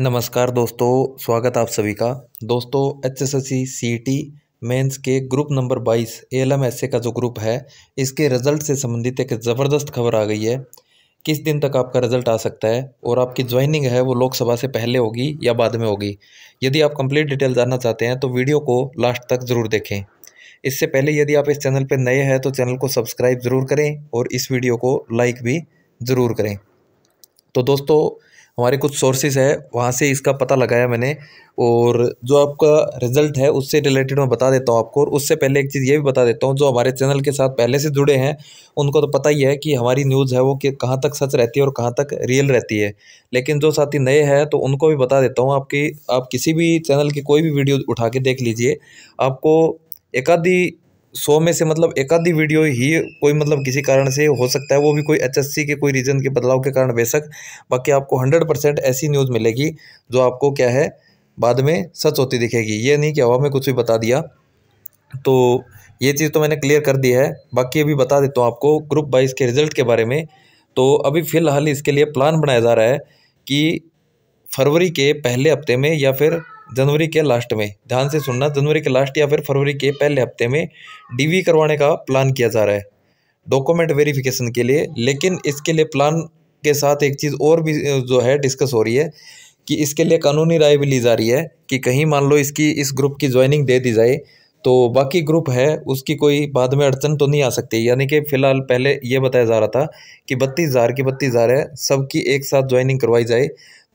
नमस्कार दोस्तों स्वागत आप सभी का दोस्तों H S S C C T mains के group number 22 L M S A का जो ग्रुप है इसके रिज़ल्ट से संबंधित एक ज़बरदस्त खबर आ गई है किस दिन तक आपका रिज़ल्ट आ सकता है और आपकी ज्वाइनिंग है वो लोकसभा से पहले होगी या बाद में होगी यदि आप कंप्लीट डिटेल जानना चाहते हैं तो वीडियो को लास्ट तक ज़रूर देखें इससे पहले यदि आप इस चैनल पर नए हैं तो चैनल को सब्सक्राइब ज़रूर करें और इस वीडियो को लाइक भी ज़रूर करें तो दोस्तों हमारे कुछ सोर्सेज है वहाँ से इसका पता लगाया मैंने और जो आपका रिज़ल्ट है उससे रिलेटेड मैं बता देता हूँ आपको और उससे पहले एक चीज़ ये भी बता देता हूँ जो हमारे चैनल के साथ पहले से जुड़े हैं उनको तो पता ही है कि हमारी न्यूज़ है वो कि कहाँ तक सच रहती है और कहाँ तक रियल रहती है लेकिन जो साथी नए हैं तो उनको भी बता देता हूँ आपकी आप किसी भी चैनल की कोई भी वीडियो उठा के देख लीजिए आपको एक आधी सौ में से मतलब एक आधी वीडियो ही कोई मतलब किसी कारण से हो सकता है वो भी कोई एचएससी के कोई रीज़न के बदलाव के कारण बेशक बाकी आपको हंड्रेड परसेंट ऐसी न्यूज़ मिलेगी जो आपको क्या है बाद में सच होती दिखेगी ये नहीं कि हवा में कुछ भी बता दिया तो ये चीज़ तो मैंने क्लियर कर दी है बाकी अभी बता देता हूँ आपको ग्रुप वाइज के रिज़ल्ट के बारे में तो अभी फ़िलहाल इसके लिए प्लान बनाया जा रहा है कि फरवरी के पहले हफ्ते में या फिर जनवरी के लास्ट में ध्यान से सुनना जनवरी के लास्ट या फिर फरवरी के पहले हफ्ते में डीवी करवाने का प्लान किया जा रहा है डॉक्यूमेंट वेरिफिकेशन के लिए लेकिन इसके लिए प्लान के साथ एक चीज़ और भी जो है डिस्कस हो रही है कि इसके लिए कानूनी राय भी ली जा रही है कि कहीं मान लो इसकी इस ग्रुप की ज्वाइनिंग दे दी जाए तो बाकी ग्रुप है उसकी कोई बाद में अड़चन तो नहीं आ सकती यानी कि फिलहाल पहले ये बताया जा रहा था कि बत्तीस हज़ार की बत्तीस हज़ार है सबकी एक साथ ज्वाइनिंग करवाई जाए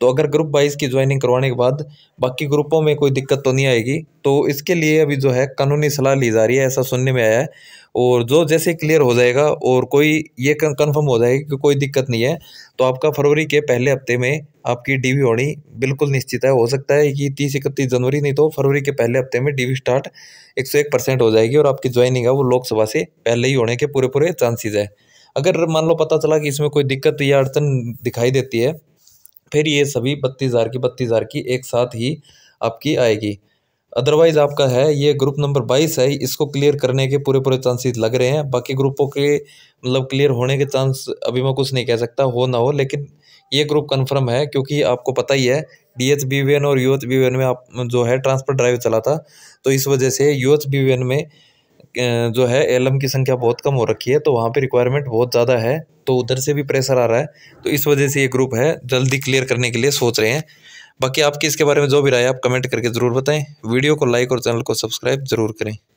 तो अगर ग्रुप वाइज की ज्वाइनिंग करवाने के बाद बाकी ग्रुपों में कोई दिक्कत तो नहीं आएगी तो इसके लिए अभी जो है कानूनी सलाह ली जा रही है ऐसा सुनने में आया है और जो जैसे क्लियर हो जाएगा और कोई ये कंफर्म हो जाएगा कि कोई दिक्कत नहीं है तो आपका फरवरी के पहले हफ्ते में आपकी डीवी होनी बिल्कुल निश्चित है हो सकता है कि तीस इकतीस जनवरी नहीं तो फरवरी के पहले हफ्ते में डीवी स्टार्ट एक सौ एक परसेंट हो जाएगी और आपकी ज्वाइनिंग है वो लोकसभा से पहले ही होने के पूरे पूरे चांसेज है अगर मान लो पता चला कि इसमें कोई दिक्कत या अड़चन दिखाई देती है फिर ये सभी बत्तीस हज़ार की बत्तीस हज़ार की एक साथ ही आपकी आएगी अदरवाइज़ आपका है ये ग्रुप नंबर बाईस है इसको क्लियर करने के पूरे पूरे चांसेस लग रहे हैं बाकी ग्रुपों के मतलब क्लियर होने के चांस अभी मैं कुछ नहीं कह सकता हो ना हो लेकिन ये ग्रुप कंफर्म है क्योंकि आपको पता ही है D H B V N और U H B V N में आप जो है ट्रांसफर ड्राइव चला था तो इस वजह से U H B V N में जो है एल एम की संख्या बहुत कम हो रखी है तो वहाँ पर रिक्वायरमेंट बहुत ज़्यादा है तो उधर से भी प्रेशर आ रहा है तो इस वजह से ये ग्रुप है जल्दी क्लियर करने के लिए सोच रहे हैं बाकी आपकी इसके बारे में जो भी राय आप कमेंट करके ज़रूर बताएं वीडियो को लाइक और चैनल को सब्सक्राइब ज़रूर करें